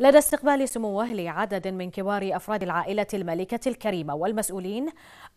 لدى استقبال سموه لعدد من كبار أفراد العائلة الملكة الكريمة والمسؤولين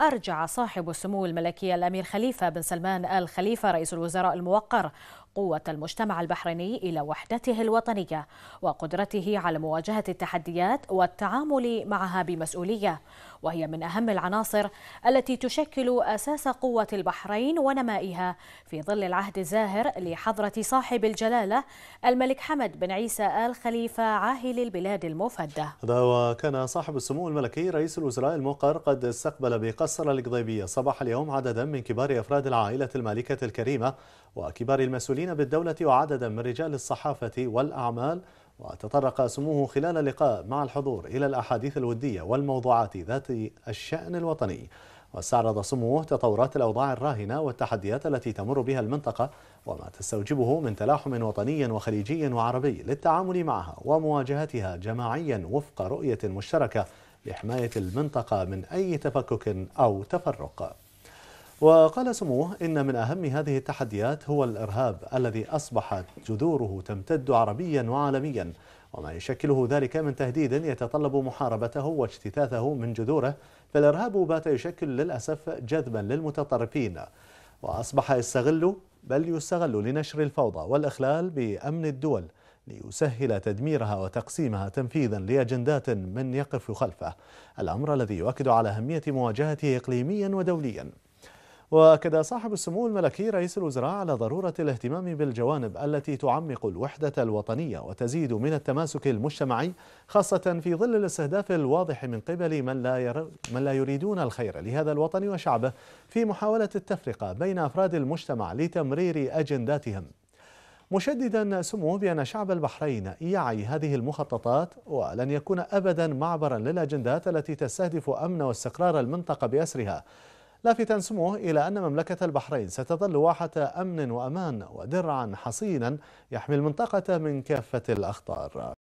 أرجع صاحب السمو الملكي الأمير خليفة بن سلمان آل خليفة رئيس الوزراء الموقر قوة المجتمع البحريني إلى وحدته الوطنية وقدرته على مواجهة التحديات والتعامل معها بمسؤولية وهي من أهم العناصر التي تشكل أساس قوة البحرين ونمائها في ظل العهد الزاهر لحضرة صاحب الجلالة الملك حمد بن عيسى آل خليفة عاهل البلاد المفدى هذا وكان صاحب السمو الملكي رئيس الوزراء الموقر قد استقبل بقصر القضيبية صباح اليوم عددا من كبار أفراد العائلة المالكة الكريمة وكبار المسؤولين المسؤولين بالدولة وعددا من رجال الصحافة والأعمال وتطرق سموه خلال اللقاء مع الحضور إلى الأحاديث الودية والموضوعات ذات الشأن الوطني واستعرض سموه تطورات الأوضاع الراهنة والتحديات التي تمر بها المنطقة وما تستوجبه من تلاحم وطني وخليجي وعربي للتعامل معها ومواجهتها جماعيا وفق رؤية مشتركة لحماية المنطقة من أي تفكك أو تفرق وقال سموه إن من أهم هذه التحديات هو الإرهاب الذي أصبحت جذوره تمتد عربيا وعالميا وما يشكله ذلك من تهديد يتطلب محاربته واجتثاثه من جذوره فالإرهاب بات يشكل للأسف جذبا للمتطرفين وأصبح يستغل بل يستغل لنشر الفوضى والإخلال بأمن الدول ليسهل تدميرها وتقسيمها تنفيذا لأجندات من يقف خلفه الأمر الذي يؤكد على أهمية مواجهته إقليميا ودوليا واكد صاحب السمو الملكي رئيس الوزراء على ضروره الاهتمام بالجوانب التي تعمق الوحده الوطنيه وتزيد من التماسك المجتمعي خاصه في ظل الاستهداف الواضح من قبل من لا ير... من لا يريدون الخير لهذا الوطن وشعبه في محاوله التفرقه بين افراد المجتمع لتمرير اجنداتهم مشددا سموه بأن شعب البحرين يعي هذه المخططات ولن يكون أبدا معبرا للأجندات التي تستهدف أمن واستقرار المنطقة بأسرها لافتا سموه إلى أن مملكة البحرين ستظل واحة أمن وأمان ودرعا حصينا يحمي المنطقة من كافة الأخطار